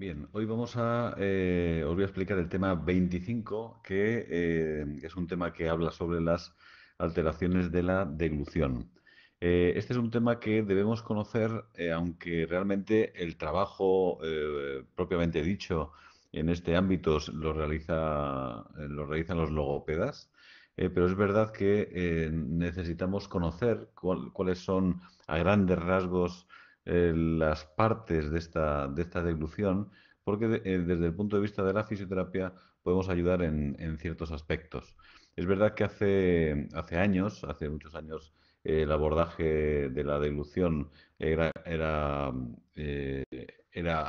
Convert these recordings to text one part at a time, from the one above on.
Bien, hoy vamos a, eh, os voy a explicar el tema 25, que eh, es un tema que habla sobre las alteraciones de la deglución. Eh, este es un tema que debemos conocer, aunque realmente el trabajo propiamente dicho en este ámbito lo, lo realizan los logopedas, pero es verdad que necesitamos conocer cuáles son a grandes rasgos eh, las partes de esta, de esta deglución, porque eh, desde el punto de vista de la fisioterapia podemos ayudar en, ciertos aspectos. Es verdad que hace, años, hace muchos años, eh, el abordaje de la deglución mm, era,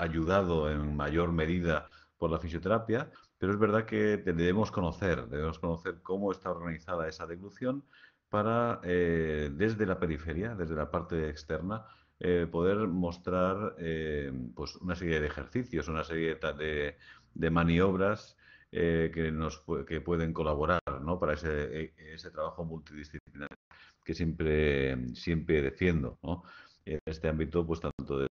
ayudado en mayor medida por la fisioterapia, pero es verdad que debemos conocer, debemos conocer cómo está organizada esa deglución para, desde la periferia, desde la parte externa, eh, poder mostrar eh, pues una serie de ejercicios, una serie de, de maniobras eh, que, nos, que pueden colaborar para ese, e, ese, trabajo multidisciplinar que siempre, siempre defiendo. En este ámbito, pues tanto del,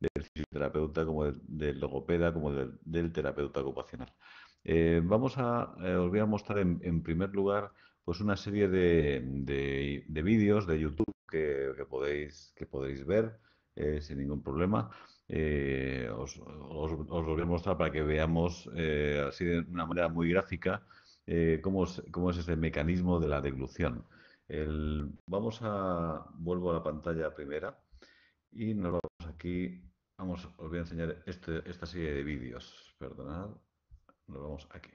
del fisioterapeuta como del, logopeda, como del, terapeuta ocupacional. vamos a, os voy a mostrar en primer lugar pues una serie de, de, vídeos de YouTube que, podéis, que podéis ver eh, sin ningún problema. Eh, os, os, voy a mostrar para que veamos eh, así de una manera muy gráfica cómo es, cómo, es, ese mecanismo de la deglución. vamos a, vuelvo a la pantalla primera y nos vamos aquí, vamos, os voy a enseñar este, esta serie de vídeos, perdonad, nos vamos aquí.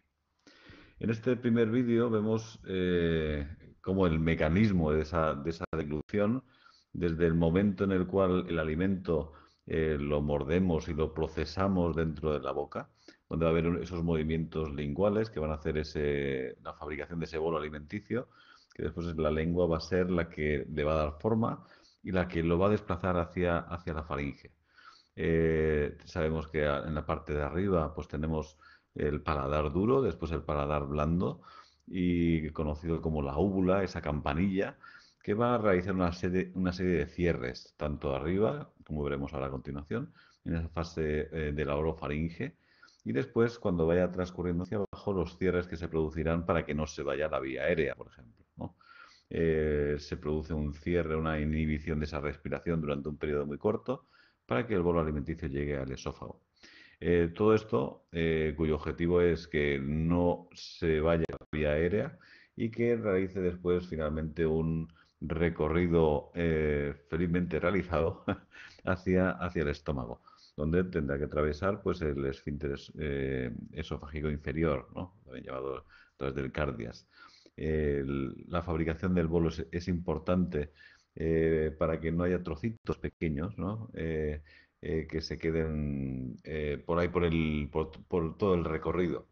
En este primer vídeo vemos eh, cómo el mecanismo de esa, de deglución, desde el momento en el cual el alimento eh, lo mordemos y lo procesamos dentro de la boca, donde va a haber esos movimientos linguales que van a hacer ese, la fabricación de ese bolo alimenticio, que después la lengua va a ser la que le va a dar forma y la que lo va a desplazar hacia, hacia la faringe. Eh, sabemos que en la parte de arriba pues tenemos el paladar duro, después el paladar blando y conocido como la úvula, esa campanilla, que va a realizar una serie, una serie de cierres, tanto arriba, como veremos ahora a continuación, en esa fase eh, de la orofaringe, y después cuando vaya transcurriendo hacia abajo los cierres que se producirán para que no se vaya la vía aérea, por ejemplo. Eh, se produce un cierre, una inhibición de esa respiración durante un periodo muy corto para que el bolo alimenticio llegue al esófago. Eh, todo esto eh, cuyo objetivo es que no se vaya vía aérea y que realice después finalmente un recorrido eh, felizmente realizado hacia, hacia el estómago, donde tendrá que atravesar pues, el esfínter esofágico inferior, ¿no? también llamado tras del cardias. la fabricación del bolo es, importante para que no haya trocitos pequeños, ¿no? Eh, que se queden eh, por ahí por, el, por, todo el recorrido.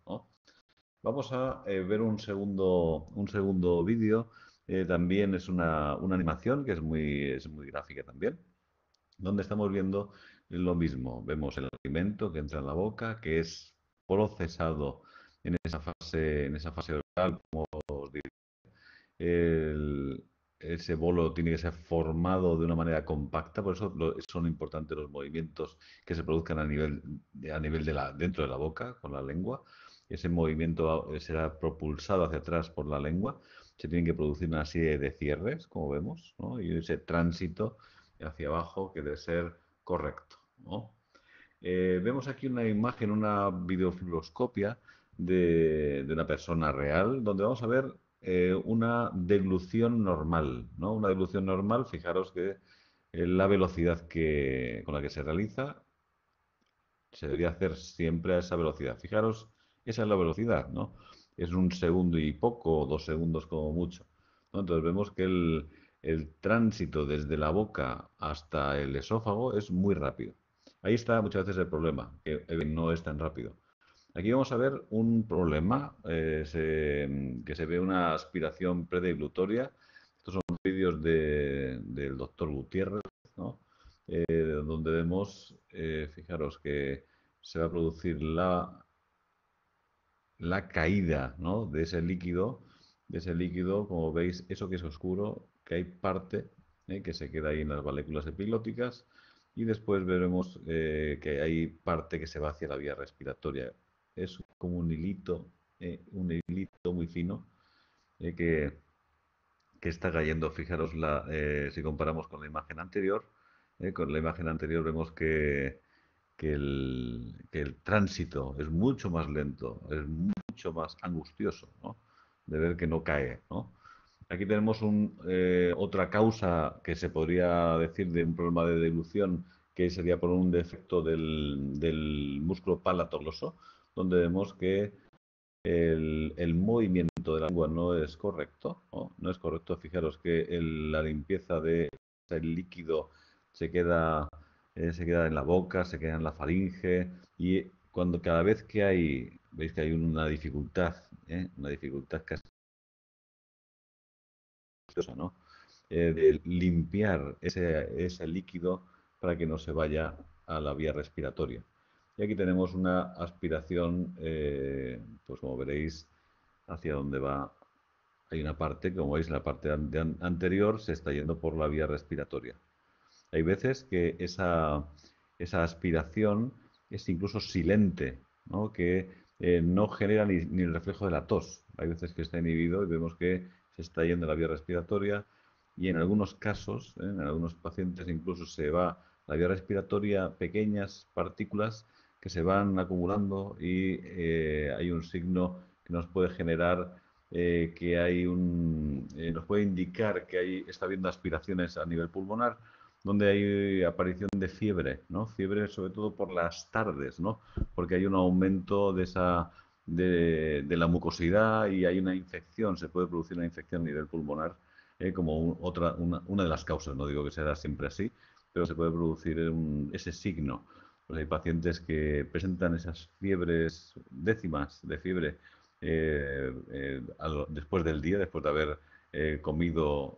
Vamos a eh, ver un segundo, un segundo vídeo. también es una, animación que es muy, muy gráfica también, donde estamos viendo lo mismo. Vemos el alimento que entra en la boca, que es procesado en esa fase, en esa fase oral, como os ese bolo tiene que ser formado de una manera compacta, por eso son importantes los movimientos que se produzcan a nivel, a nivel de la, dentro de la boca, con la lengua. Ese movimiento eh, será propulsado hacia atrás por la lengua. Se tienen que producir una serie de cierres, como vemos, y ese tránsito hacia abajo que debe ser correcto. Eh, vemos aquí una imagen, una videofluoroscopia de, de una persona real, donde vamos a ver eh, una deglución normal, ¿no? Una deglución normal, fijaros que eh, la velocidad que, con la que se realiza se debería hacer siempre a esa velocidad. Fijaros, esa es la velocidad, ¿no? Es un segundo y poco, dos segundos como mucho. Entonces vemos que el, el tránsito desde la boca hasta el esófago es muy rápido. Ahí está muchas veces el problema, que eh, no es tan rápido. Aquí vamos a ver un problema eh, que se ve una aspiración predeglutoria. Estos son vídeos del doctor Gutiérrez, eh, donde vemos, eh, fijaros que se va a producir la, la caída de ese líquido, de ese líquido, como veis, eso que es oscuro, que hay parte que se queda ahí en las moléculas epilóticas y después veremos que hay parte que se va hacia la vía respiratoria es como un hilito, eh, un hilito muy fino eh, que, que, está cayendo. Fijaros, eh, si comparamos con la imagen anterior, con la imagen anterior vemos que, el, tránsito es mucho más lento, es mucho más angustioso de ver que no cae. Aquí tenemos otra causa que se podría decir de un problema de dilución que sería por un defecto del, del músculo palatogloso donde vemos que el, el, movimiento de la lengua no es correcto. No, no es correcto. Fijaros que la limpieza de el líquido se queda, eh, se queda en la boca, se queda en la faringe y cuando cada vez que hay, veis que hay una dificultad, ¿eh? una dificultad casi ¿no? Eh, de limpiar ese, ese líquido para que no se vaya a la vía respiratoria. Y aquí tenemos una aspiración, eh, pues como veréis, hacia donde va. Hay una parte, como veis, la parte anterior se está yendo por la vía respiratoria. Hay veces que esa, esa aspiración es incluso silente, ¿no? que eh, no genera ni, el reflejo de la tos. Hay veces que está inhibido y vemos que se está yendo la vía respiratoria y en algunos casos, ¿eh? en algunos pacientes incluso se va la vía respiratoria, pequeñas partículas que se van acumulando y eh, hay un signo que nos puede generar eh, que hay un eh, nos puede indicar que hay, está habiendo aspiraciones a nivel pulmonar donde hay aparición de fiebre, ¿no? Fiebre sobre todo por las tardes, ¿no? Porque hay un aumento de esa de, la mucosidad y hay una infección, se puede producir una infección a nivel pulmonar como otra una, una, de las causas, no digo que sea siempre así, pero se puede producir ese signo. Pues hay pacientes que presentan esas fiebres décimas de fiebre eh, eh, después del día, después de haber eh, comido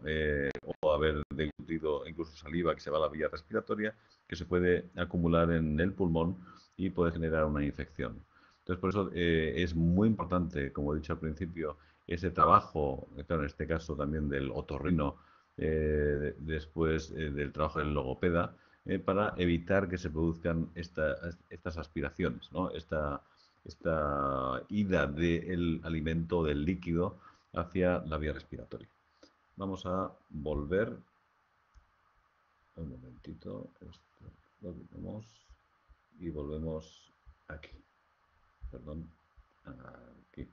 o haber deglutido incluso saliva que se va a la vía respiratoria, que se puede acumular en el pulmón y puede generar una infección. Entonces, por eso es muy importante, como he dicho al principio, ese trabajo, en este caso también del otorrino, después del trabajo del logopeda, eh, para evitar que se produzcan estas aspiraciones, esta, ida del alimento, del líquido, hacia la vía respiratoria. Vamos a volver. Un momentito. Esto lo y volvemos aquí. Perdón. Aquí.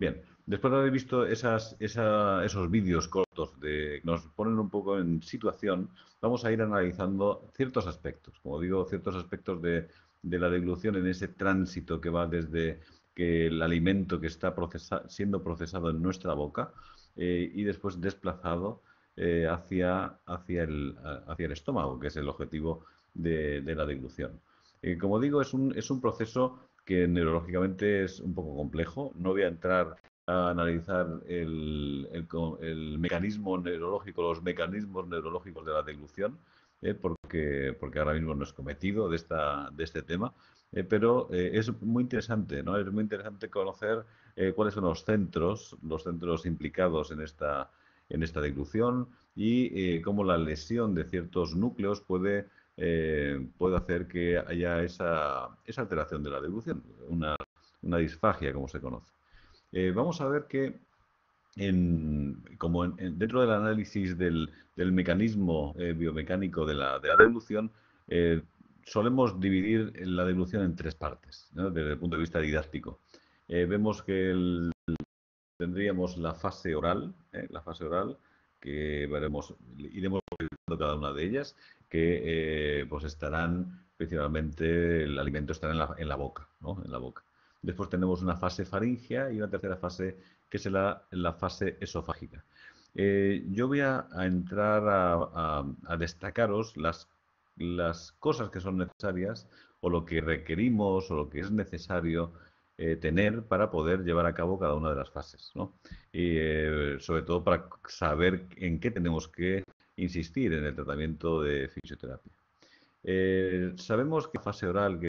Bien, después de haber visto esas, esos vídeos cortos de, que nos ponen un poco en situación, vamos a ir analizando ciertos aspectos, como digo, ciertos aspectos de, la deglución en ese tránsito que va desde que el alimento que está siendo procesado en nuestra boca eh, y después desplazado eh, hacia, hacia, el, hacia el estómago, que es el objetivo de, la deglución. Eh, como digo, es un, es un proceso que neurológicamente es un poco complejo. No voy a entrar a analizar el, mecanismo neurológico, los mecanismos neurológicos de la deglución, eh, porque, porque ahora mismo no es cometido de, de este tema. Eh, pero eh, es muy interesante, ¿no? Es muy interesante conocer cuáles son los centros, los centros implicados en esta, en esta deglución y cómo la lesión de ciertos núcleos puede eh, puede hacer que haya esa, alteración de la devolución, una, disfagia, como se conoce. Eh, vamos a ver que como dentro del análisis del, mecanismo eh, biomecánico de la, de devolución, solemos dividir la devolución en tres partes, desde el punto de vista didáctico. vemos que tendríamos la fase oral, la fase oral, que veremos, iremos cada una de ellas, que eh, pues estarán principalmente, el alimento estará en la, boca, En la boca. Después tenemos una fase faringia y una tercera fase que es la, fase esofágica. Eh, yo voy a, entrar a, destacaros las, las, cosas que son necesarias o lo que requerimos o lo que es necesario eh, tener para poder llevar a cabo cada una de las fases. Y sobre todo para saber en qué tenemos que insistir en el tratamiento de fisioterapia. Eh, sabemos que la fase oral, que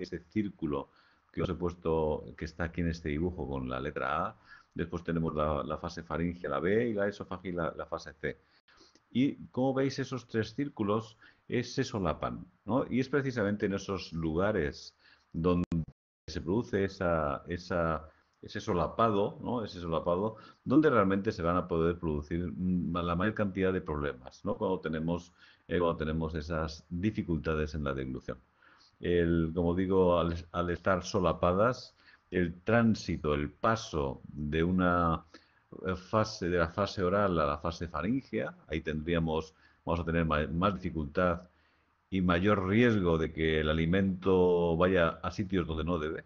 este círculo que os he puesto, que está aquí en este dibujo con la letra A, después tenemos la, fase faringe, la B, y la esofagia, la, la fase C. Y como veis, esos tres círculos eh, se solapan, ¿no? Y es precisamente en esos lugares donde se produce esa, esa ese solapado, ¿no? Ese solapado, donde realmente se van a poder producir mm, la mayor cantidad de problemas, ¿no? Cuando tenemos, eh, tenemos esas dificultades en la deglución. El, como digo, al, estar solapadas, el tránsito, el paso de una eh, fase, de la fase oral a la fase faríngea, ahí tendríamos, vamos a tener más dificultad y mayor riesgo de que el alimento vaya a sitios donde no debe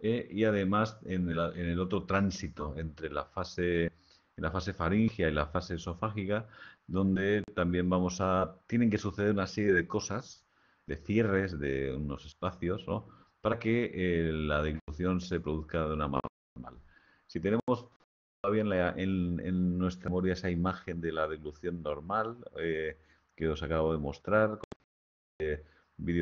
eh, y además en el, en el, otro tránsito entre la fase, en la fase faringia y la fase esofágica, donde también vamos a, tienen que suceder una serie de cosas, de cierres de unos espacios, para que eh, la deglución se produzca de una manera normal. Si tenemos todavía en, en, nuestra memoria esa imagen de la deglución normal eh, que os acabo de mostrar, con,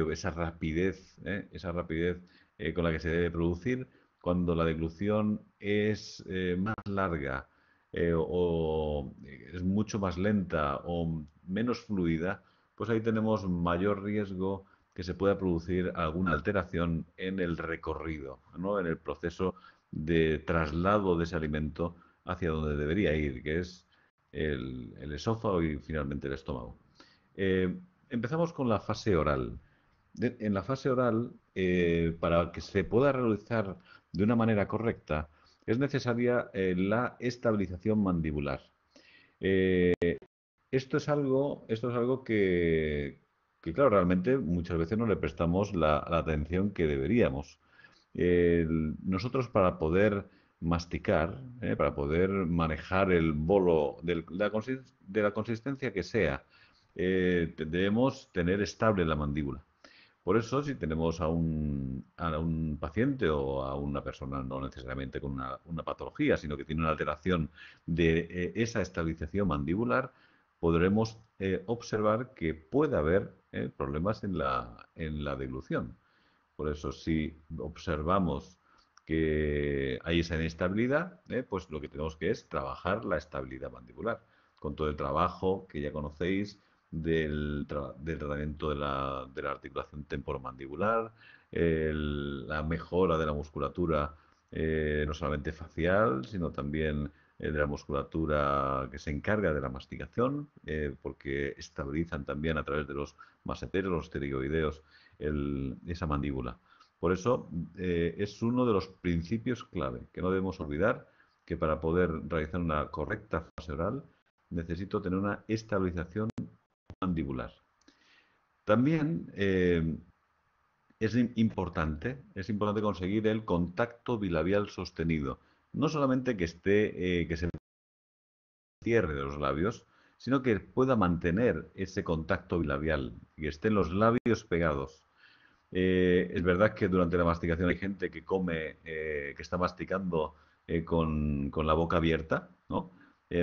esa rapidez, esa rapidez eh, con la que se debe producir. Cuando la deglución es eh, más larga eh, o es mucho más lenta o menos fluida, pues ahí tenemos mayor riesgo que se pueda producir alguna alteración en el recorrido, ¿no? en el proceso de traslado de ese alimento hacia donde debería ir, que es el, esófago y finalmente el estómago. empezamos con la fase oral en la fase oral, eh, para que se pueda realizar de una manera correcta, es necesaria eh, la estabilización mandibular. Eh, esto es algo, esto es algo que, claro, realmente muchas veces no le prestamos la, atención que deberíamos. nosotros para poder masticar, para poder manejar el bolo de la, consistencia que sea, debemos tener estable la mandíbula. Por eso, si tenemos a un, paciente o a una persona, no necesariamente con una, patología, sino que tiene una alteración de eh, esa estabilización mandibular, podremos eh, observar que puede haber eh, problemas en la, en la dilución. Por eso, si observamos que hay esa inestabilidad, pues lo que tenemos que es trabajar la estabilidad mandibular. Con todo el trabajo que ya conocéis del, del tratamiento de la, articulación temporomandibular, la mejora de la musculatura, eh, no solamente facial, sino también eh, de la musculatura que se encarga de la masticación, eh, porque estabilizan también a través de los maseteros, los pterigoideos, esa mandíbula. Por eso es uno de los principios clave que no debemos olvidar que para poder realizar una correcta fase oral necesito tener una estabilización mandibular. También eh, es importante, es importante conseguir el contacto bilabial sostenido. No solamente que esté, eh, que se cierre de los labios, sino que pueda mantener ese contacto bilabial, y estén los labios pegados. Eh, es verdad que durante la masticación hay gente que come, eh, que está masticando con, la boca abierta,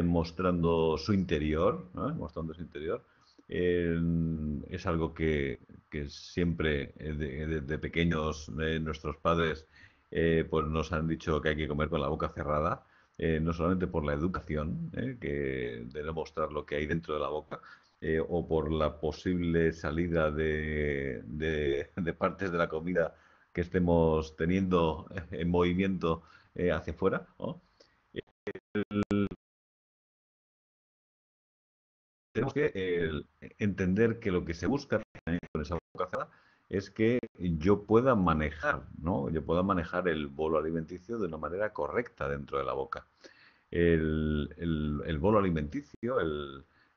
mostrando su interior, mostrando su interior es algo que, siempre desde eh, pequeños eh, nuestros padres eh, pues nos han dicho que hay que comer con la boca cerrada, no solamente por la educación, que de no mostrar lo que hay dentro de la boca, o por la posible salida de, partes de la comida que estemos teniendo en movimiento hacia afuera, tenemos que entender que lo que se busca con esa boca es que yo pueda manejar, ¿no? Yo pueda manejar el bolo alimenticio de una manera correcta dentro de la boca. El, bolo alimenticio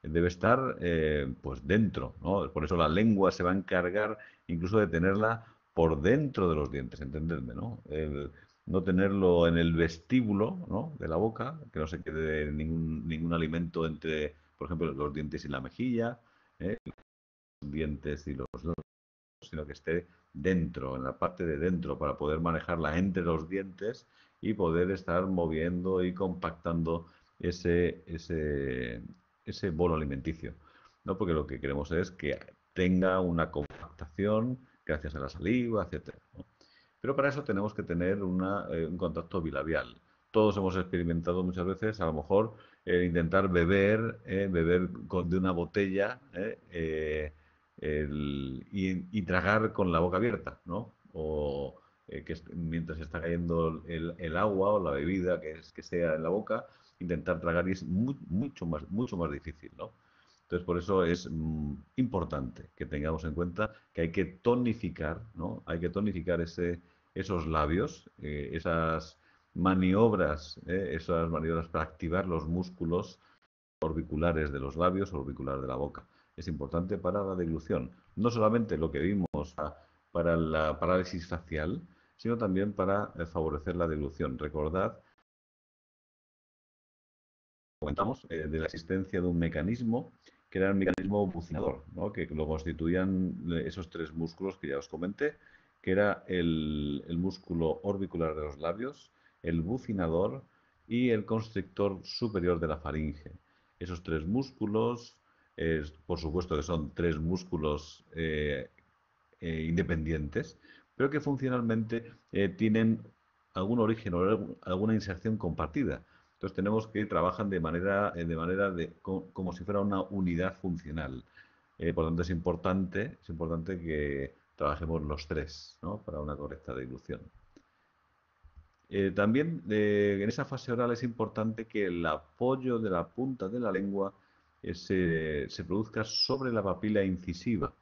debe estar eh, pues dentro, ¿no? Por eso la lengua se va a encargar incluso de tenerla por dentro de los dientes, entenderme, ¿no? no tenerlo en el vestíbulo de la boca, que no se quede ningún, ningún alimento entre por ejemplo, los dientes y la mejilla, ¿eh? los dientes y los sino que esté dentro, en la parte de dentro, para poder manejarla entre los dientes y poder estar moviendo y compactando ese, ese, ese bolo alimenticio. ¿no? Porque lo que queremos es que tenga una compactación gracias a la saliva, etc. Pero para eso tenemos que tener eh, un contacto bilabial todos hemos experimentado muchas veces, a lo mejor, intentar beber, eh, beber de una botella eh, eh, y, tragar con la boca abierta, ¿no? O que mientras está cayendo el, agua o la bebida que, es, que sea en la boca, intentar tragar es mucho, más, mucho más difícil, ¿no? Entonces, por eso es mm, importante que tengamos en cuenta que hay que tonificar, ¿no? Hay que tonificar ese, esos labios, esas, maniobras, ¿eh? esas maniobras para activar los músculos orbiculares de los labios, orbicular de la boca. Es importante para la dilución. No solamente lo que vimos para la parálisis facial, sino también para eh, favorecer la dilución. Recordad, comentamos, eh, de la existencia de un mecanismo que era el mecanismo bucinador, que lo constituían esos tres músculos que ya os comenté, que era el músculo orbicular de los labios, el bufinador y el constrictor superior de la faringe. Esos tres músculos, eh, por supuesto que son tres músculos eh, eh, independientes, pero que funcionalmente tienen algún origen o alguna inserción compartida. Entonces tenemos que trabajar de manera, de manera como, si fuera una unidad funcional. por lo tanto es importante, es importante que trabajemos los tres ¿no? para una correcta dilución. Eh, también eh, en esa fase oral es importante que el apoyo de la punta de la lengua eh, se, produzca sobre la papila incisiva.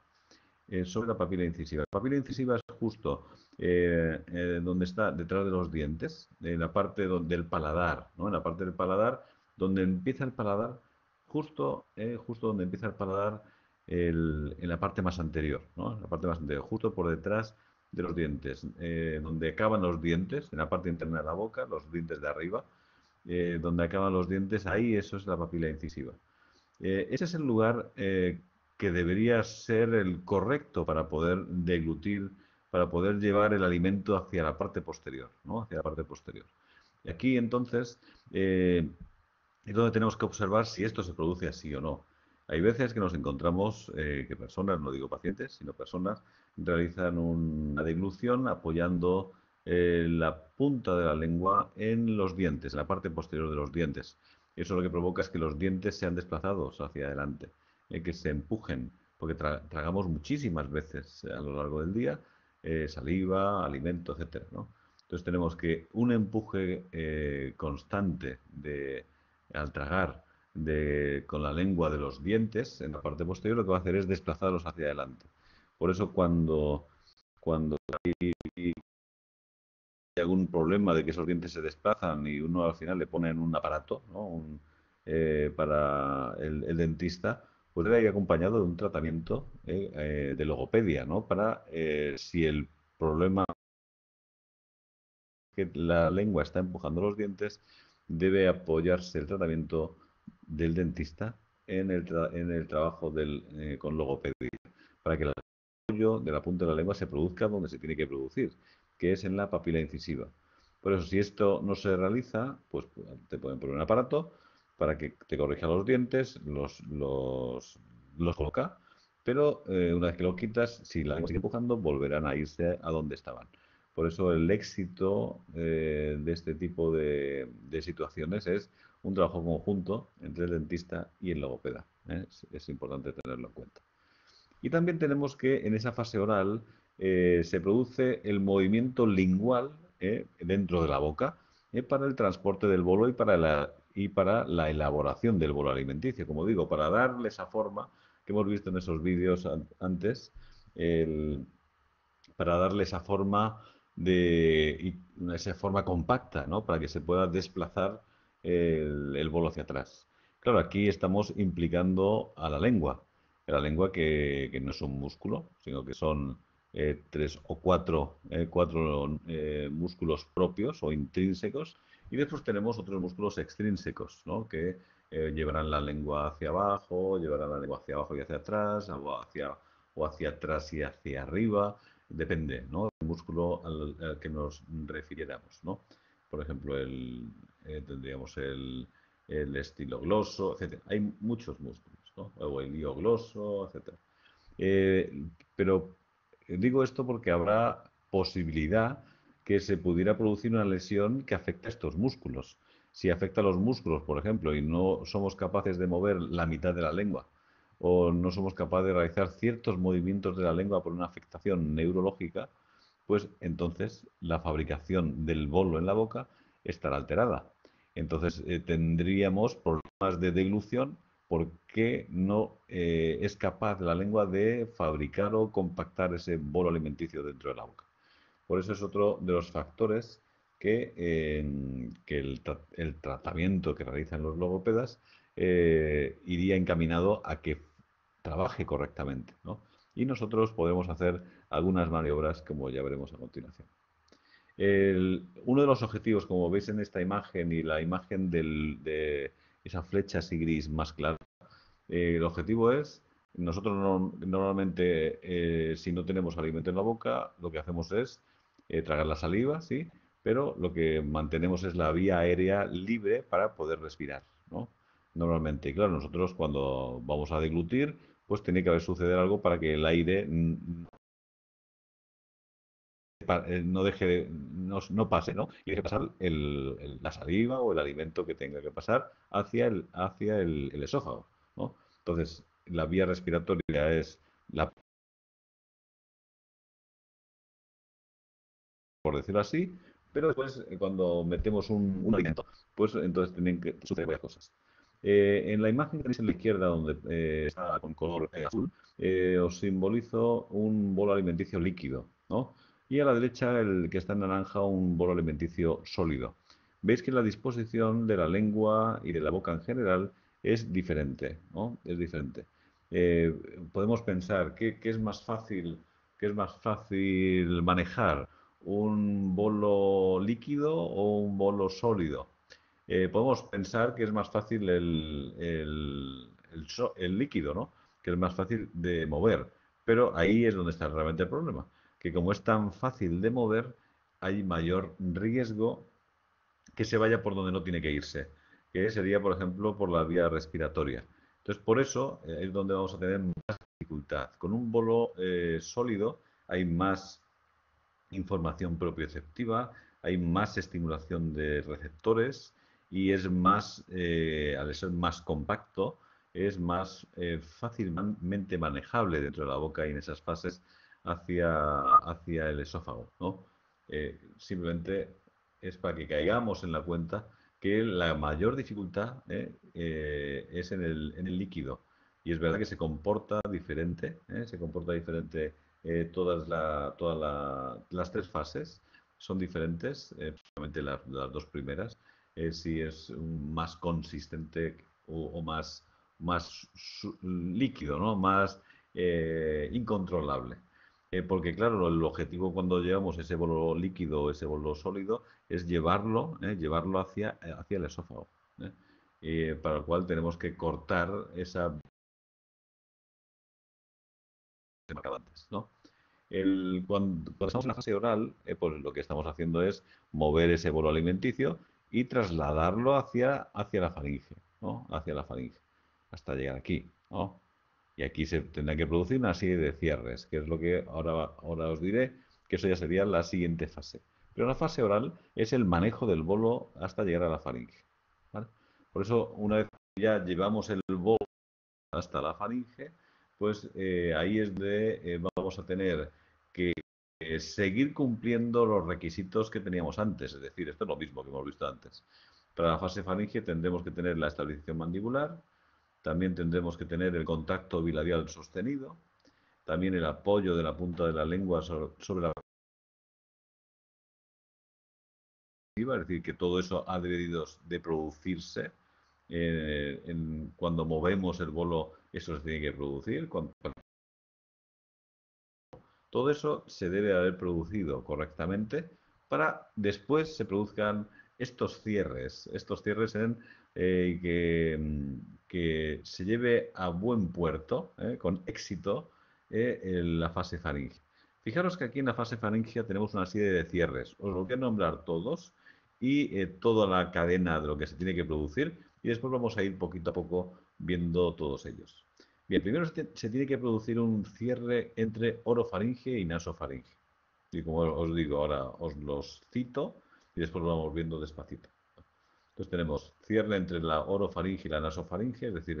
sobre la papila incisiva. La papila incisiva es justo donde está detrás de los dientes, en la parte donde, del paladar, ¿no? en la parte del paladar, donde empieza el paladar, justo, justo donde empieza el paladar en la parte más anterior, la parte más anterior, justo por detrás de los dientes, eh, donde acaban los dientes, en la parte interna de la boca, los dientes de arriba, eh, donde acaban los dientes, ahí eso es la papila incisiva. Eh, ese es el lugar que debería ser el correcto para poder deglutir, para poder llevar el alimento hacia la parte posterior, ¿no? Hacia la parte posterior. Y aquí entonces es donde tenemos que observar si esto se produce así o no. Hay veces que nos encontramos eh, que personas, no digo pacientes, sino personas, realizan una deglución apoyando eh, la punta de la lengua en los dientes, en la parte posterior de los dientes. Eso lo que provoca es que los dientes sean desplazados hacia adelante, eh, que se empujen, porque tragamos muchísimas veces a lo largo del día saliva, alimento, etcétera, Entonces tenemos que un empuje constante de, al tragar con la lengua de los dientes en la parte posterior, lo que va a hacer es desplazarlos hacia adelante. Por eso cuando, cuando hay, algún problema de que esos dientes se desplazan y uno al final le pone en un aparato eh, para el, dentista, pues debe ir acompañado de un tratamiento eh, eh, de logopedia, ¿no? para si el problema que la lengua está empujando los dientes, debe apoyarse el tratamiento del dentista en el, en el trabajo del, eh, con logopedia, para que el apoyo de la punta de la lengua se produzca donde se tiene que producir, que es en la papila incisiva. Por eso, si esto no se realiza, pues te pueden poner un aparato para que te corrija los dientes, los, los, los coloca, pero eh, una vez que lo quitas, si la lengua sigue empujando, volverán a irse a donde estaban. Por eso el éxito eh, de este tipo de, de situaciones es un trabajo conjunto entre el dentista y el logopeda. ¿eh? Es, importante tenerlo en cuenta. Y también tenemos que en esa fase oral eh, se produce el movimiento lingual ¿eh? dentro de la boca para el transporte del bolo y para, la, y para la elaboración del bolo alimenticio. Como digo, para darle esa forma que hemos visto en esos vídeos antes, para darle esa forma de esa forma compacta, ¿no? Para que se pueda desplazar el, bolo hacia atrás. Claro, aquí estamos implicando a la lengua, la lengua que, no es un músculo, sino que son eh, tres o cuatro, eh, cuatro eh, músculos propios o intrínsecos, y después tenemos otros músculos extrínsecos, ¿no? que llevarán la lengua hacia abajo, llevarán la lengua hacia abajo y hacia atrás, o hacia, o hacia atrás y hacia arriba, depende ¿no? del músculo al, que nos refiriéramos. ¿no? por ejemplo, el, eh, tendríamos el, el estilogloso, etc. Hay muchos músculos, ¿no? O el iogloso, etc. Eh, pero digo esto porque habrá posibilidad que se pudiera producir una lesión que afecte a estos músculos. Si afecta a los músculos, por ejemplo, y no somos capaces de mover la mitad de la lengua, o no somos capaces de realizar ciertos movimientos de la lengua por una afectación neurológica, pues entonces la fabricación del bolo en la boca estará alterada. Entonces eh, tendríamos problemas de dilución porque no eh, es capaz la lengua de fabricar o compactar ese bolo alimenticio dentro de la boca. Por eso es otro de los factores que, eh, el, tratamiento que realizan los logopedas iría encaminado a que trabaje correctamente. Y nosotros podemos hacer algunas maniobras, como ya veremos a continuación. uno de los objetivos, como veis en esta imagen y la imagen de esa flecha así gris más clara, eh, el objetivo es, nosotros normalmente eh, si no tenemos alimento en la boca, lo que hacemos es eh, tragar la saliva, ¿sí? pero lo que mantenemos es la vía aérea libre para poder respirar. ¿no? Normalmente, claro, nosotros cuando vamos a deglutir, pues tiene que haber suceder algo para que el aire eh, no deje, no, no pase, ¿no? Y deje pasar el, la saliva o el alimento que tenga que pasar hacia el, hacia el, esófago, ¿no? Entonces, la vía respiratoria es la por decirlo así, pero después eh, cuando metemos un, alimento, pues entonces tienen que suceder varias cosas. Eh, en la imagen que tenéis en la izquierda, donde está con color azul, os simbolizo un bolo alimenticio líquido, ¿no? y a la derecha, el que está en naranja, un bolo alimenticio sólido. Veis que la disposición de la lengua y de la boca en general es diferente, ¿no? Es diferente. Eh, podemos pensar que, es más fácil que es más fácil manejar, un bolo líquido o un bolo sólido. Eh, podemos pensar que es más fácil el, el, líquido, ¿no? Que es más fácil de mover. Pero ahí es donde está realmente el problema que como es tan fácil de mover, hay mayor riesgo que se vaya por donde no tiene que irse, que sería, por ejemplo, por la vía respiratoria. Entonces, por eso eh, es donde vamos a tener más dificultad. Con un bolo eh, sólido hay más información propioceptiva, hay más estimulación de receptores y es más, eh, al ser más compacto, es más fácilmente manejable dentro de la boca y en esas fases hacia, hacia el esófago. ¿no? Eh, simplemente es para que caigamos en la cuenta que la mayor dificultad ¿eh? Eh, es en el, en el, líquido. Y es verdad que se comporta diferente, se comporta diferente todas, las tres fases, son diferentes, solamente las, las, dos primeras, si es más consistente o, más, más líquido, ¿no? más incontrolable. Eh, porque claro, el objetivo cuando llevamos ese bolo líquido o ese bolo sólido es llevarlo, eh, llevarlo hacia, eh, hacia el esófago, para el cual tenemos que cortar esa... cuando, cuando, estamos en la fase oral, pues lo que estamos haciendo es mover ese bolo alimenticio y trasladarlo hacia, hacia la faringe, ¿no? Hacia la faringe, hasta llegar aquí, ¿no? Y aquí se tendrá que producir una serie de cierres, que es lo que ahora, ahora os diré, que eso ya sería la siguiente fase. Pero la fase oral es el manejo del bolo hasta llegar a la faringe. Por eso, una vez que ya llevamos el bolo hasta la faringe, pues eh, ahí es de eh, vamos a tener que eh, seguir cumpliendo los requisitos que teníamos antes. Es decir, esto es lo mismo que hemos visto antes. Para la fase faringe tendremos que tener la estabilización mandibular, también tendremos que tener el contacto bilabial sostenido, también el apoyo de la punta de la lengua sobre la es decir, que todo eso ha debido de producirse eh, cuando movemos el bolo, eso se tiene que producir. Cuando... todo eso se debe haber producido correctamente para después se produzcan estos cierres, estos cierres en eh, que, mm, que se lleve a buen puerto, ¿eh? con éxito, eh, en la fase faringe. Fijaros que aquí en la fase faringia tenemos una serie de cierres. Os lo voy a nombrar todos y eh, toda la cadena de lo que se tiene que producir y después vamos a ir poquito a poco viendo todos ellos. Bien, primero se, se tiene que producir un cierre entre orofaringe y nasofaringe. Y como os digo, ahora os los cito y después lo vamos viendo despacito. Entonces tenemos cierre entre la orofaringe y la nasofaringe, es decir,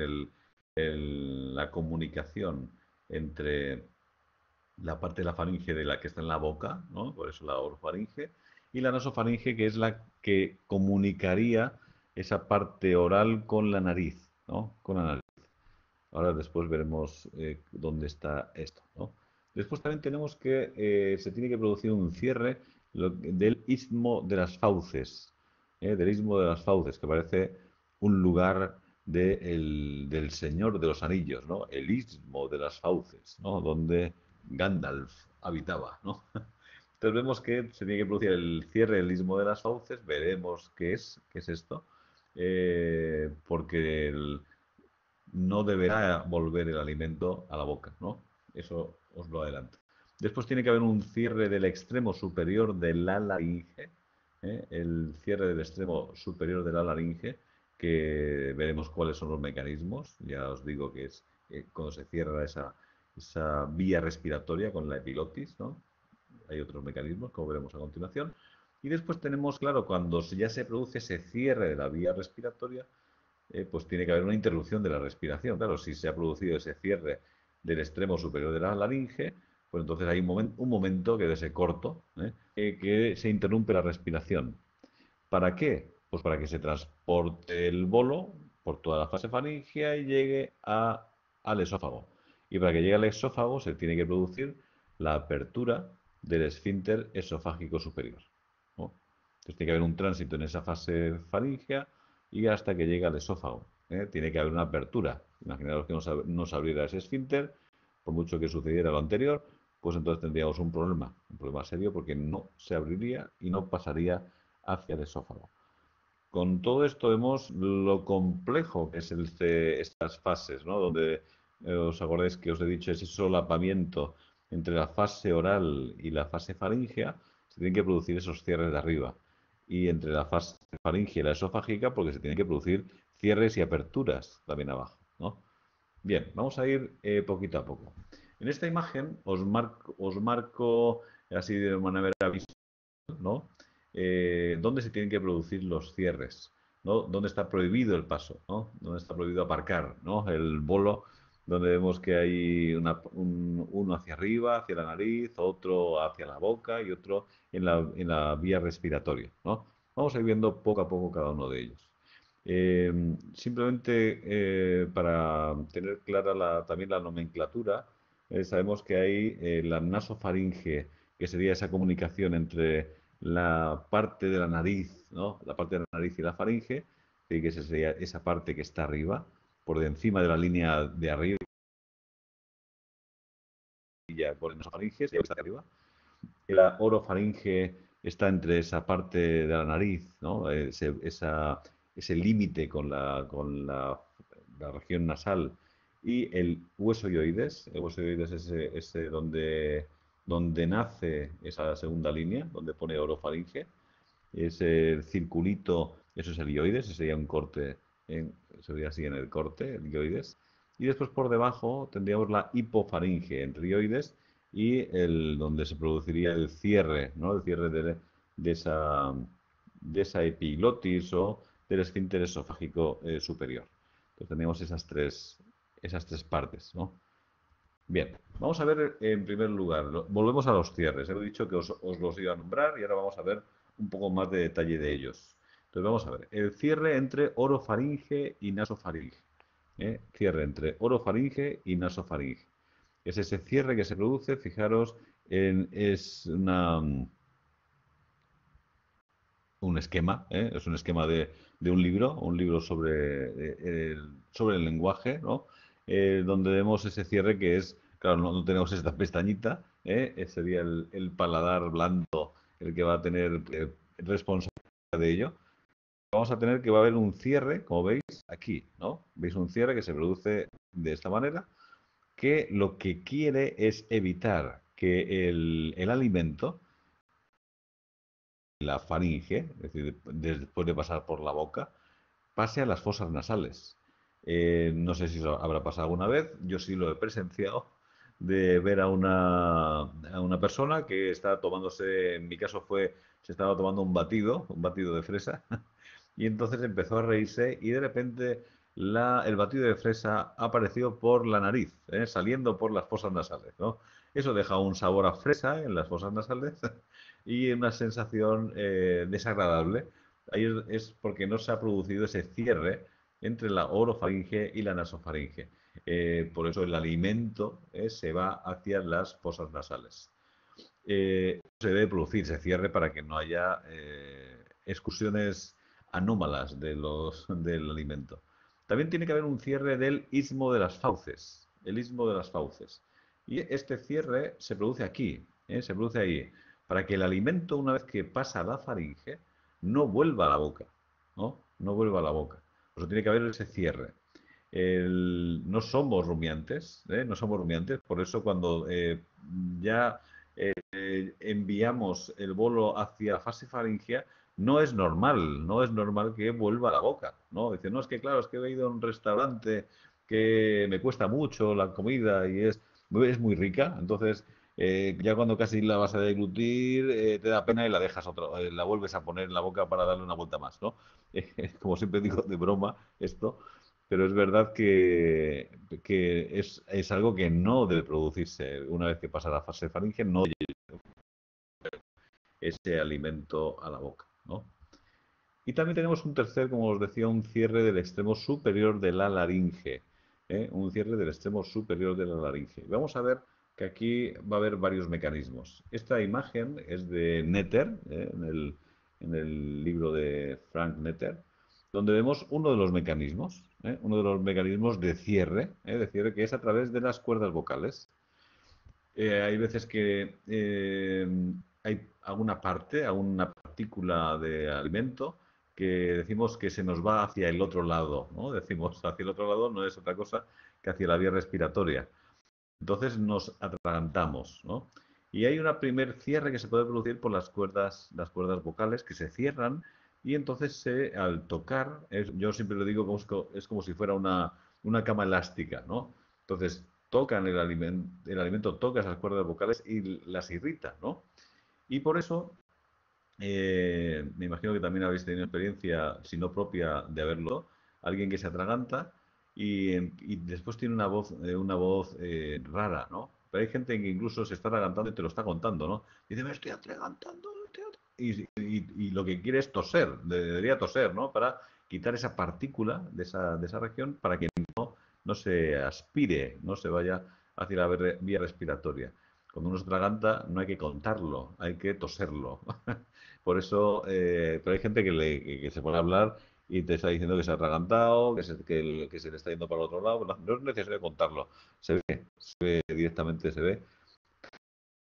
la comunicación entre la parte de la faringe de la que está en la boca, por eso la orofaringe, y la nasofaringe, que es la que comunicaría esa parte oral con la nariz, Con nariz. Ahora después veremos eh, dónde está esto, Después también tenemos que eh, se tiene que producir un cierre del istmo de las fauces, ¿eh? del Istmo de las Fauces, que parece un lugar del Señor de los Anillos, ¿no? El Istmo de las Fauces, ¿no? Donde Gandalf habitaba, ¿no? Entonces vemos que se tiene que producir el cierre del Istmo de las Fauces, veremos qué es, qué es esto, eh, porque no deberá volver el alimento a la boca, ¿no? Eso os lo adelanto. Después tiene que haber un cierre del extremo superior de la laringe, ¿eh? el cierre del extremo superior de la laringe, que veremos cuáles son los mecanismos. Ya os digo que es eh, cuando se cierra esa, vía respiratoria con la epilotis, ¿no? Hay otros mecanismos, como veremos a continuación. Y después tenemos, claro, cuando ya se produce ese cierre de la vía respiratoria, eh, pues tiene que haber una interrupción de la respiración. Claro, si se ha producido ese cierre del extremo superior de la laringe, pues entonces hay un, momento que de ese corto, ¿eh? Eh, que se interrumpe la respiración. ¿Para qué? Pues para que se transporte el bolo por toda la fase faringea y llegue al esófago. Y para que llegue al esófago se tiene que producir la apertura del esfínter esofágico superior. Entonces tiene que haber un tránsito en esa fase faringea y hasta que llegue al esófago. ¿eh? Tiene que haber una apertura. Imaginaros que no se abriera ese esfínter, por mucho que sucediera lo anterior, pues entonces tendríamos un problema, un problema serio porque no se abriría y no pasaría hacia el esófago. Con todo esto vemos lo complejo que es el, estas fases, ¿no? donde eh, os acordáis que os he dicho ese solapamiento entre la fase oral y la fase faríngea, se tienen que producir esos cierres de arriba. Y entre la fase faríngea y la esofágica, porque se tienen que producir cierres y aperturas también abajo. Bien, vamos a ir eh, poquito a poco. En esta imagen os marco, así de manera visual, ¿no? Eh, dónde se tienen que producir los cierres, ¿no? dónde está prohibido el paso, ¿no? dónde está prohibido aparcar, el bolo donde vemos que hay uno hacia arriba, hacia la nariz, otro hacia la boca y otro en la, vía respiratoria. Vamos a ir viendo poco a poco cada uno de ellos. Eh, simplemente eh, para tener clara también la nomenclatura, eh, sabemos que hay eh, la nasofaringe, que sería esa comunicación entre la parte de la nariz, la parte de la nariz y la faringe, que esa sería esa parte que está arriba, por de encima de la línea de arriba, por la que está arriba. La orofaringe está entre esa parte de la nariz, ese, límite con, la, con la región nasal y el hueso yoides, El yoides es ese, donde, donde nace esa segunda línea, donde pone orofaringe. Ese circulito, eso es el ioides, ese sería un corte, en, sería así en el corte, el ioides. Y después por debajo tendríamos la hipofaringe entre rioides y el donde se produciría el cierre, ¿no? El cierre de, esa, de esa epiglotis o del esfínter esofágico eh, superior. Entonces tenemos esas tres, esas tres partes, ¿no? Bien, vamos a ver en primer lugar, volvemos a los cierres. He dicho que os, los iba a nombrar y ahora vamos a ver un poco más de detalle de ellos. Entonces vamos a ver, el cierre entre orofaringe y nasofaringe. ¿eh? Cierre entre orofaringe y nasofaringe. Es ese cierre que se produce, fijaros, en, es una, un esquema, ¿eh? es un esquema de, un libro, un libro sobre, eh, sobre el lenguaje, ¿no? Eh, donde vemos ese cierre que es, claro, no, tenemos esta pestañita, ¿eh? Eh, sería el, paladar blando el que va a tener responsabilidad de ello. Vamos a tener que va a haber un cierre, como veis aquí, ¿no? Veis un cierre que se produce de esta manera, que lo que quiere es evitar que el, el alimento, la faringe, es decir, después de pasar por la boca, pase a las fosas nasales. Eh, no sé si habrá pasado alguna vez, yo sí lo he presenciado, de ver a una, persona que está tomándose, en mi caso fue, se estaba tomando un batido, un batido de fresa, y entonces empezó a reírse y de repente el batido de fresa apareció por la nariz, ¿eh? saliendo por las fosas nasales. ¿no? Eso deja un sabor a fresa en las fosas nasales y una sensación eh, desagradable. Ahí es, porque no se ha producido ese cierre entre la orofaringe y la nasofaringe. Eh, por eso el alimento eh, se va hacia las fosas nasales. Eh, se debe producir, se cierre para que no haya excursiones anómalas de los, del alimento. También tiene que haber un cierre del istmo de las fauces, el istmo de las fauces. Y este cierre se produce aquí, se produce ahí, para que el alimento, una vez que pasa la faringe, no vuelva a la boca, ¿no? No vuelva a la boca. Pues tiene que haber ese cierre. no somos rumiantes, ¿eh? no somos rumiantes, por eso cuando eh, ya eh, enviamos el bolo hacia fase faringea, no es normal, no es normal que vuelva la boca, ¿no? Dice, no, es que claro, es que he ido a un restaurante que me cuesta mucho la comida y es, es muy rica, entonces eh, ya cuando casi la vas a deglutir, eh, te da pena y la dejas otra, eh, la vuelves a poner en la boca para darle una vuelta más, ¿no? como siempre digo de broma esto, pero es verdad que, es, algo que no debe producirse una vez que pasa la fase de faringe, no llega ese alimento a la boca, Y también tenemos un tercer, como os decía, un cierre del extremo superior de la laringe. Un cierre del extremo superior de la laringe. Vamos a ver que aquí va a haber varios mecanismos. Esta imagen es de Netter, ¿eh? en, el, libro de Frank Netter, donde vemos uno de los mecanismos, ¿eh? uno de los mecanismos de cierre, ¿eh? de que es a través de las cuerdas vocales. hay veces que hay alguna parte, alguna partícula de alimento que decimos que se nos va hacia el otro lado, Decimos hacia el otro lado no es otra cosa que hacia la vía respiratoria. Entonces nos atragantamos, ¿no? Y hay una primer cierre que se puede producir por las cuerdas, las cuerdas vocales que se cierran y entonces se, al tocar, yo siempre lo digo, como, es como si fuera una, cama elástica, ¿no? Entonces tocan el, alimento, el alimento, toca esas cuerdas vocales y las irrita, ¿no? Y por eso, eh, me imagino que también habéis tenido experiencia, si no propia, de haberlo, alguien que se atraganta y, después tiene una voz, eh, una voz eh, rara, ¿no? Pero hay gente que incluso se está atragantando y te lo está contando, ¿no? dice, me estoy atragantando, y, y, lo que quiere es toser, debería toser, ¿no? Para quitar esa partícula de esa, de esa región para que no, no se aspire, no se vaya hacia la vía respiratoria. Cuando uno se traganta no hay que contarlo, hay que toserlo. Por eso, eh, pero hay gente que, le, se puede a hablar y te está diciendo que se ha atragantado, que se, que, se le está yendo para el otro lado. No, es necesario contarlo, se ve, se ve directamente, se ve.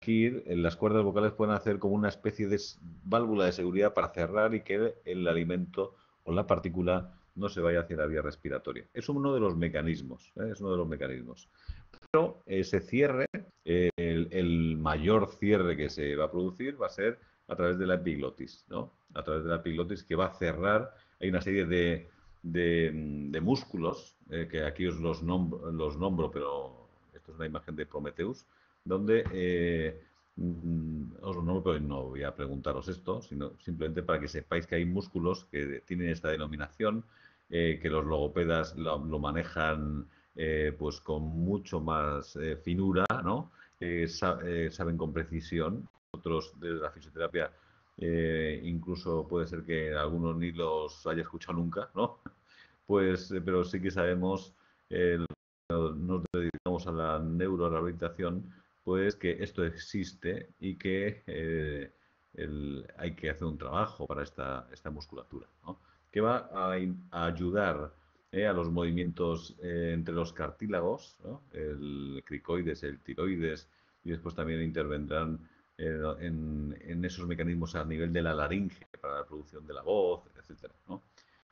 Aquí en las cuerdas vocales pueden hacer como una especie de válvula de seguridad para cerrar y que el alimento o la partícula no se vaya hacia la vía respiratoria. Es uno de los mecanismos, ¿eh? es uno de los mecanismos. Pero ese eh, cierre, el, el, mayor cierre que se va a producir va a ser a través de la epiglotis, ¿no? A través de la epiglotis que va a cerrar hay una serie de, mm, músculos, eh, que aquí os los nombro, pero esto es una imagen de Prometheus, donde eh, mm, os nombro, pero no voy a preguntaros esto, sino simplemente para que sepáis que hay músculos que tienen esta denominación, eh, que los logopedas lo, manejan pues con mucho más finura, ¿no? saben con precisión. otros de la fisioterapia eh, incluso puede ser que algunos ni los haya escuchado nunca, ¿no? Pues, eh, pero sí que sabemos, eh, nos dedicamos a la neurorehabilitación, pues que esto existe y que hay que hacer un trabajo para esta, esta musculatura, ¿no? Que va a, ayudar a los movimientos entre los cartílagos, el cricoides, el tiroides, y después también intervendrán eh, en, esos mecanismos a nivel de la laringe para la producción de la voz, etc. ¿no?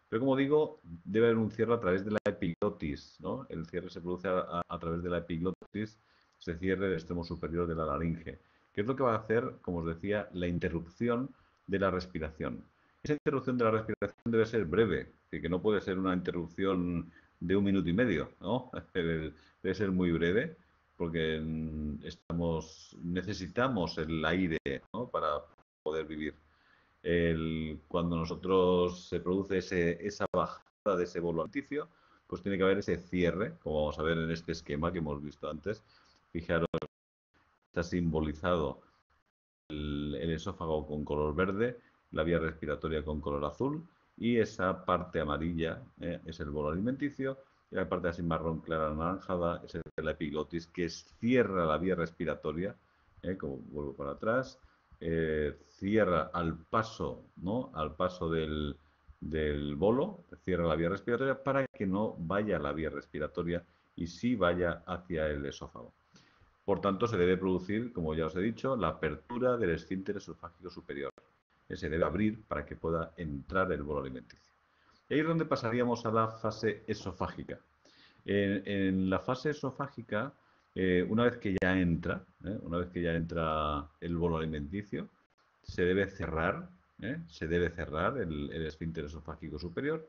Pero como digo, debe haber un cierre a través de la epiglotis, ¿no? El cierre se produce a, través de la epiglotis, se cierre el extremo superior de la laringe, que es lo que va a hacer, como os decía, la interrupción de la respiración. Esa interrupción de la respiración debe ser breve, que no puede ser una interrupción de un minuto y medio, ¿no? Debe ser muy breve, porque mm, estamos necesitamos el aire para poder vivir. cuando nosotros se produce esa bajada de ese bolo alimenticio, pues tiene que haber ese cierre, como vamos a ver en este esquema que hemos visto antes. Fijaros, está simbolizado el, esófago con color verde, la vía respiratoria con color azul y esa parte amarilla eh, es el bolo alimenticio y la parte así marrón clara anaranjada es la epigotis que cierra la vía respiratoria ¿eh? como vuelvo para atrás, eh, cierra al paso, Al paso del, bolo, cierra la vía respiratoria para que no vaya la vía respiratoria y sí vaya hacia el esófago. Por tanto, se debe producir, como ya os he dicho, la apertura del esfínter esofágico superior. Eh, se debe abrir para que pueda entrar el bolo alimenticio. Y ahí es donde pasaríamos a la fase esofágica. en la fase esofágica eh, una vez que ya entra, ¿eh? una vez que ya entra el bolo alimenticio, se debe cerrar, ¿eh? se debe cerrar el, esfínter esofágico superior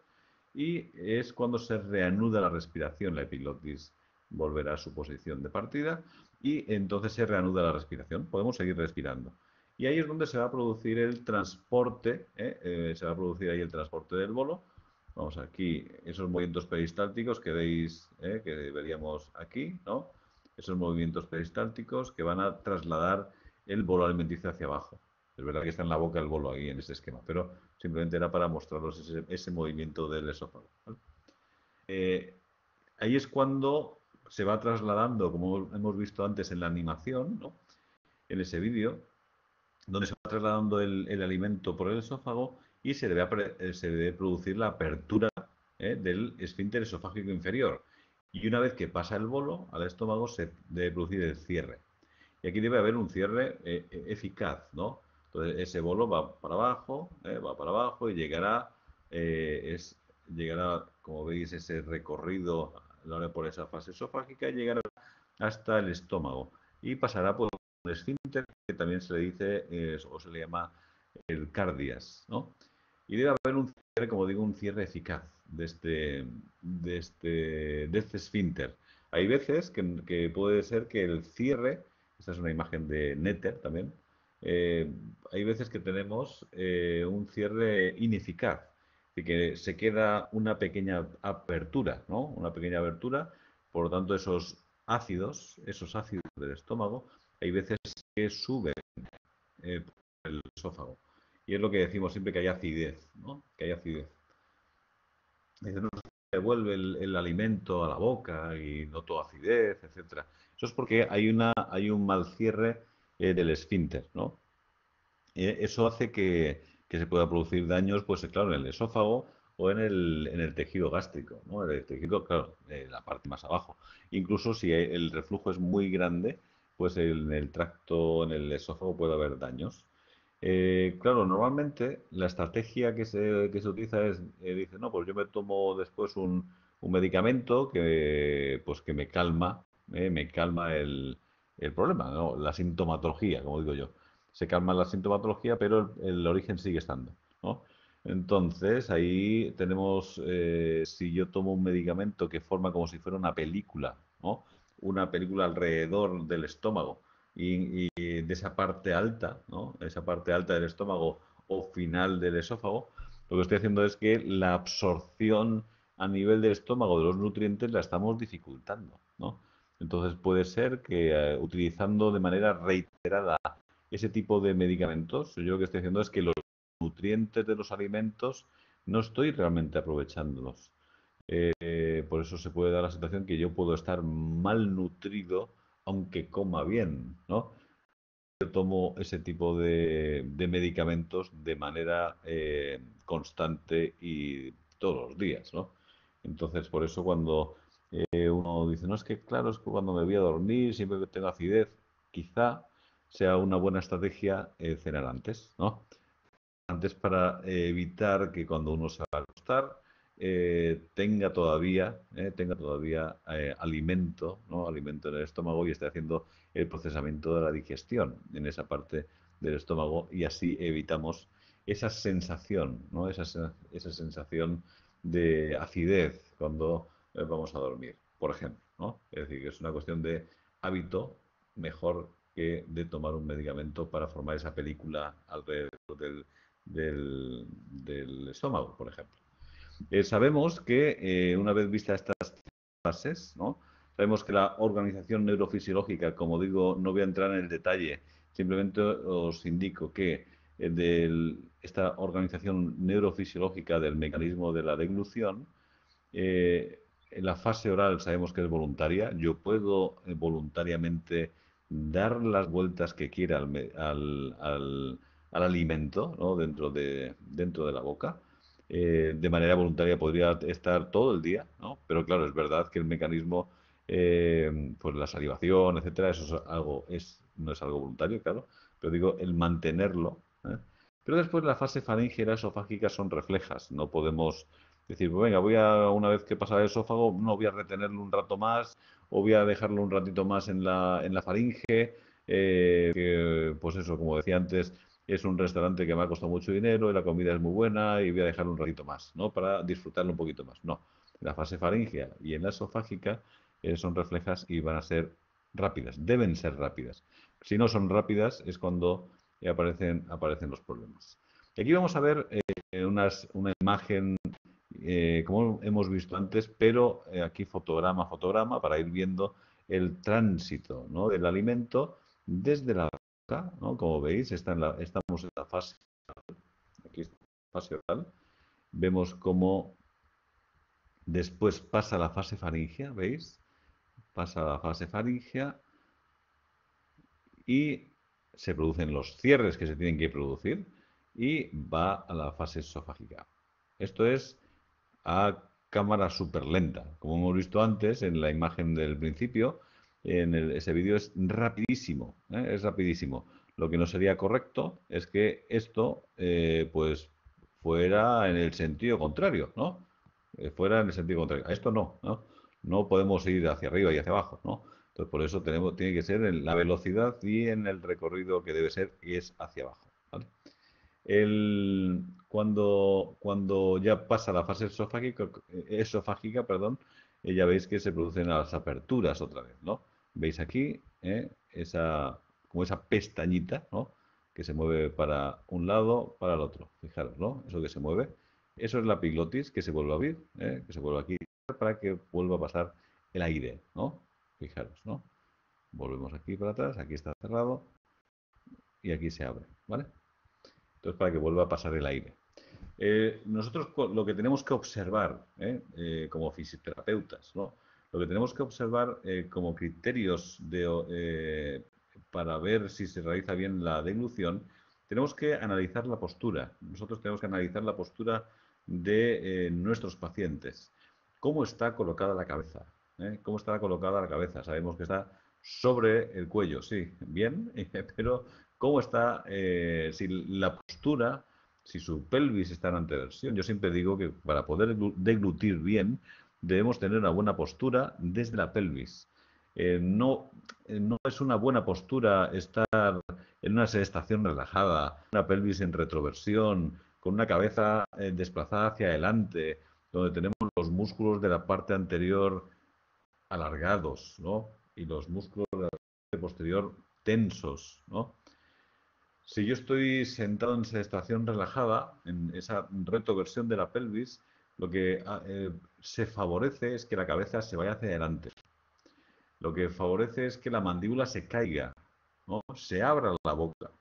y es cuando se reanuda la respiración, la epiglotis volverá a su posición de partida y entonces se reanuda la respiración, podemos seguir respirando. Y ahí es donde se va a producir el transporte, se va a producir ahí el transporte del bolo. Vamos aquí, esos movimientos peristálticos que veis, que veríamos aquí, ¿no? esos movimientos peristálticos que van a trasladar el bolo alimenticio hacia abajo. Es verdad que está en la boca el bolo ahí en este esquema, pero simplemente era para mostraros ese, movimiento del esófago. Eh, ahí es cuando se va trasladando, como hemos visto antes en la animación, en ese vídeo, donde se va trasladando el, alimento por el esófago y se debe, eh, producir la apertura ¿eh? del esfínter esofágico inferior, y una vez que pasa el bolo, al estómago se debe producir el cierre. Y aquí debe haber un cierre eh, eh, eficaz, ¿no? Entonces ese bolo va para abajo, eh, va para abajo y llegará, es, llegará, como veis, ese recorrido por esa fase esofágica y llegará hasta el estómago y pasará por un esfínter que también se le dice o se le llama el cardias, Y debe haber un como digo, un cierre eficaz de este, este, este esfínter. Hay veces que, puede ser que el cierre, esta es una imagen de Netter también, eh, hay veces que tenemos eh, un cierre ineficaz, y que se queda una pequeña apertura, ¿no? Una pequeña apertura, por lo tanto esos ácidos, esos ácidos del estómago, hay veces que suben eh, por el esófago. Y es lo que decimos siempre que hay acidez, ¿no? Que hay acidez. se devuelve el, alimento a la boca y noto acidez, etcétera. Eso es porque hay, una, hay un mal cierre eh, del esfínter, ¿no? Eh, eso hace que, se pueda producir daños, pues claro, en el esófago o en el, tejido gástrico, ¿no? El tejido, claro, en la parte más abajo. Incluso si el reflujo es muy grande, pues en el tracto, en el esófago puede haber daños, eh, claro, normalmente la estrategia que se, utiliza es, eh, dice, no, pues yo me tomo después un, un medicamento que, pues que me calma, eh, me calma el, el problema, ¿no? la sintomatología, como digo yo. Se calma la sintomatología, pero el, origen sigue estando. Entonces, ahí tenemos, si yo tomo un medicamento que forma como si fuera una película, una película alrededor del estómago, y, de esa parte alta, ¿no? esa parte alta del estómago o final del esófago, lo que estoy haciendo es que la absorción a nivel del estómago de los nutrientes la estamos dificultando. ¿no? Entonces puede ser que eh, utilizando de manera reiterada ese tipo de medicamentos, yo lo que estoy haciendo es que los nutrientes de los alimentos no estoy realmente aprovechándolos. Eh, por eso se puede dar la situación que yo puedo estar malnutrido aunque coma bien, ¿no? Yo tomo ese tipo de, medicamentos de manera eh, constante y todos los días, ¿no? Entonces, por eso cuando eh, uno dice, no, es que claro, es que cuando me voy a dormir, siempre que tengo acidez, quizá sea una buena estrategia eh, cenar antes, ¿no? Antes para evitar que cuando uno se va a acostar, eh, tenga todavía, eh, tenga todavía eh, alimento, alimento en el estómago y esté haciendo el procesamiento de la digestión en esa parte del estómago y así evitamos esa sensación, esa, esa sensación de acidez cuando vamos a dormir, por ejemplo. Es decir, que es una cuestión de hábito mejor que de tomar un medicamento para formar esa película alrededor del estómago, por ejemplo. Eh, sabemos que, eh, una vez vistas estas fases, sabemos que la organización neurofisiológica, como digo, no voy a entrar en el detalle, simplemente os indico que eh, esta organización neurofisiológica del mecanismo de la deglución, la fase oral sabemos que es voluntaria, yo puedo voluntariamente dar las vueltas que quiera al, alimento dentro, dentro de la boca. Eh, de manera voluntaria podría estar todo el día, ¿no? Pero claro, es verdad que el mecanismo, eh, pues la salivación, etcétera, eso es algo, es, no es algo voluntario, claro, pero digo, el mantenerlo. ¿eh? Pero después la fase faríngea y la esofágica son reflejas, no podemos decir, pues venga, voy a una vez que pasa el esófago, no voy a retenerlo un rato más o voy a dejarlo un ratito más en la, en la faringe, eh, pues eso, como decía antes, es un restaurante que me ha costado mucho dinero y la comida es muy buena y voy a dejar un ratito más, ¿no? Para disfrutarlo un poquito más. No, la fase faríngea y en la esofágica eh, son reflejas y van a ser rápidas, deben ser rápidas. Si no son rápidas es cuando eh, aparecen, aparecen los problemas. aquí vamos a ver eh, una imagen, como hemos visto antes, pero aquí fotograma fotograma para ir viendo el tránsito ¿no? del alimento desde la como veis, estamos en la fase aquí está la fase oral. Vemos cómo después pasa la fase faringea, ¿veis? Pasa la fase faringea y se producen los cierres que se tienen que producir y va a la fase esofágica. Esto es a cámara súper lenta. Como hemos visto antes en la imagen del principio, en ese vídeo es rapidísimo, ¿eh? es rapidísimo. Lo que no sería correcto es que esto eh, pues fuera en el sentido contrario, ¿no? Eh, fuera en el sentido contrario. esto no, no, no. podemos ir hacia arriba y hacia abajo, ¿no? Entonces, por eso tenemos, tiene que ser en la velocidad y en el recorrido que debe ser, y es hacia abajo. ¿vale? cuando, cuando ya pasa la fase esofágica, esofágica perdón, ya veis que se producen las aperturas otra vez, ¿no? veis aquí ¿eh? esa, como esa pestañita ¿no? que se mueve para un lado, para el otro. Fijaros, ¿no? Eso que se mueve. Eso es la piglotis que se vuelve a abrir, ¿eh? que se vuelve aquí para que vuelva a pasar el aire, ¿no? Fijaros, ¿no? Volvemos aquí para atrás, aquí está cerrado y aquí se abre, ¿vale? Entonces, para que vuelva a pasar el aire. Eh, nosotros lo que tenemos que observar como fisioterapeutas, ¿no? Lo que tenemos que observar eh, como criterios de, eh, para ver si se realiza bien la deglución, tenemos que analizar la postura. Nosotros tenemos que analizar la postura de eh, nuestros pacientes. ¿Cómo está colocada la cabeza? ¿Cómo está colocada la cabeza? Sabemos que está sobre el cuello, sí, bien, pero ¿cómo está si la postura si su pelvis está en anteversión. Yo siempre digo que para poder deglutir bien debemos tener una buena postura desde la pelvis. Eh, eh, no, es una buena postura estar en una sedestación relajada, una pelvis en retroversión, con una cabeza eh, desplazada hacia adelante, donde tenemos los músculos de la parte anterior alargados, Y los músculos de la parte posterior tensos, Si yo estoy sentado en sedestación relajada, en esa retroversión de la pelvis, lo que ah, eh, se favorece es que la cabeza se vaya hacia adelante. Lo que favorece es que la mandíbula se caiga, ¿no? se abra la boca.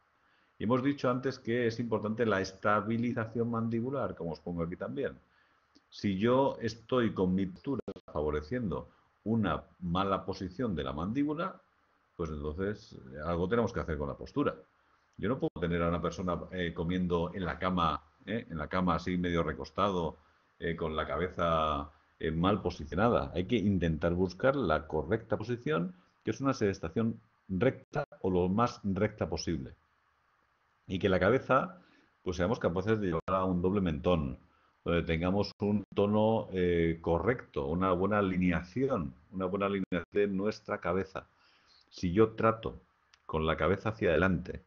Y hemos dicho antes que es importante la estabilización mandibular, como os pongo aquí también. Si yo estoy con mi postura favoreciendo una mala posición de la mandíbula, pues entonces eh, algo tenemos que hacer con la postura. Yo no puedo tener a una persona eh, comiendo en la cama, en la cama así medio recostado, eh, con la cabeza eh, mal posicionada. Hay que intentar buscar la correcta posición, que es una sedestación recta o lo más recta posible. Y que la cabeza, pues seamos capaces de llevar a un doble mentón, donde tengamos un tono eh, correcto, una buena alineación, una buena alineación de nuestra cabeza. Si yo trato con la cabeza hacia adelante,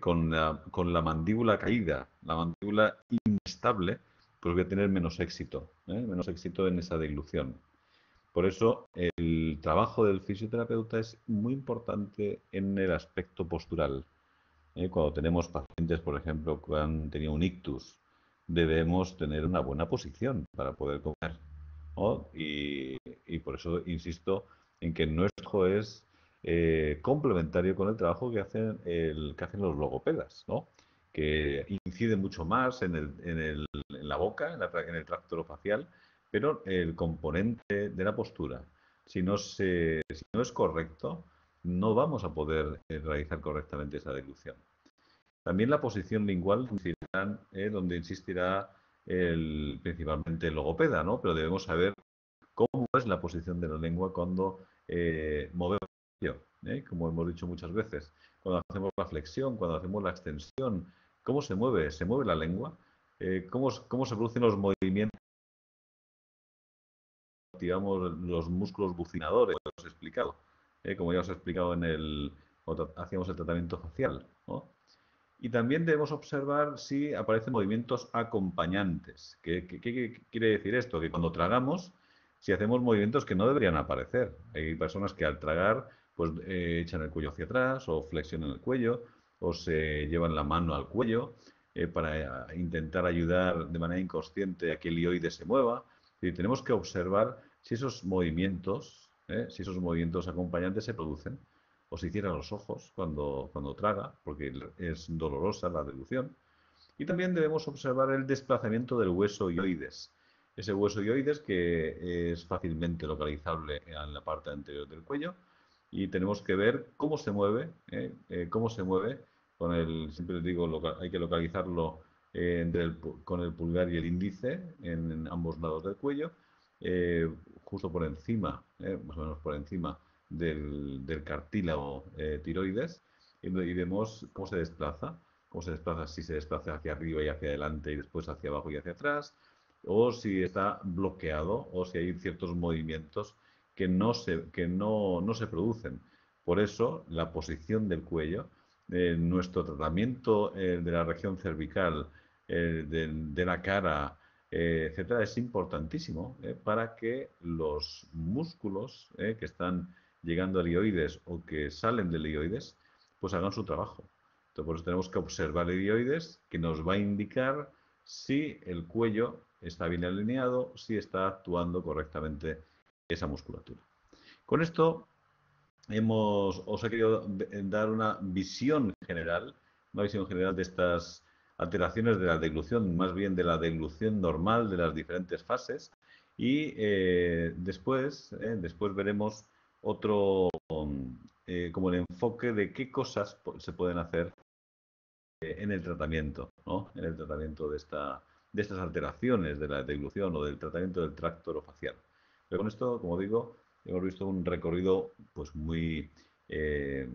con, la, con la mandíbula caída, la mandíbula inestable, pues voy a tener menos éxito, ¿eh? menos éxito en esa dilución. Por eso el trabajo del fisioterapeuta es muy importante en el aspecto postural. ¿eh? Cuando tenemos pacientes, por ejemplo, que han tenido un ictus, debemos tener una buena posición para poder comer. Y, por eso insisto en que nuestro es eh, complementario con el trabajo que hacen, el, que hacen los logopedas. ¿no? que incide mucho más en, el, en, el, en la boca, en, el tracto facial, pero el componente de la postura, si no, se, no es correcto, no vamos a poder eh, realizar correctamente esa dilución. También la posición lingual, eh, donde insistirá el, principalmente el logopeda, ¿no? pero debemos saber cómo es la posición de la lengua cuando eh, movemos, como hemos dicho muchas veces, cuando hacemos la flexión, cuando hacemos la extensión, ¿Cómo se mueve? ¿Se mueve la lengua? Eh, ¿cómo, se producen los movimientos? Activamos los músculos bucinadores, ya os he explicado. Eh, como ya os he explicado en el. Hacíamos el tratamiento facial. Y también debemos observar si aparecen movimientos acompañantes. ¿Qué, quiere decir esto? Que cuando tragamos, si hacemos movimientos que no deberían aparecer. Hay personas que al tragar pues eh, echan el cuello hacia atrás o flexionan el cuello o se llevan la mano al cuello eh, para eh, intentar ayudar de manera inconsciente a que el ioide se mueva. Y tenemos que observar si esos movimientos, eh, si esos movimientos acompañantes se producen o si cierra los ojos cuando, cuando traga, porque es dolorosa la dilución Y también debemos observar el desplazamiento del hueso ioides. Ese hueso ioides que es fácilmente localizable en la parte anterior del cuello, y tenemos que ver cómo se mueve, eh, eh, cómo se mueve, con el, siempre les digo, hay que localizarlo eh, con el pulgar y el índice en, ambos lados del cuello, justo por encima, más o menos por encima del, cartílago tiroides, y, y, vemos cómo se desplaza, cómo se desplaza, si se desplaza hacia arriba y hacia adelante y después hacia abajo y hacia atrás, o si está bloqueado, o si hay ciertos movimientos que no se, que no, se producen. Por eso, la posición del cuello, eh, nuestro tratamiento eh, de la región cervical, eh, de, la cara, etcétera, es importantísimo para que los músculos que están llegando al hioides o que salen del hioides, pues hagan su trabajo. Entonces, por eso tenemos que observar el hioides, que nos va a indicar si el cuello está bien alineado, si está actuando correctamente esa musculatura. Con esto hemos, os he querido eh, dar una visión general, una visión general de estas alteraciones de la deglución, más bien de la deglución normal de las diferentes fases. Y eh, después, eh, después veremos otro, como el enfoque de qué cosas se pueden hacer en el tratamiento, en el tratamiento de, esta, de estas alteraciones de la deglución o del tratamiento del tracto facial. Pero con esto, como digo, hemos visto un recorrido pues muy, eh,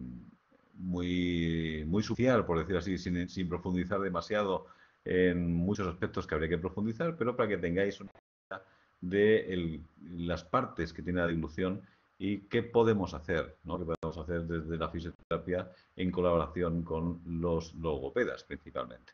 muy, social, por decir así, sin, profundizar demasiado en muchos aspectos que habría que profundizar, pero para que tengáis una idea de las partes que tiene la dilución y qué podemos hacer, ¿no? qué podemos hacer desde la fisioterapia en colaboración con los logopedas principalmente.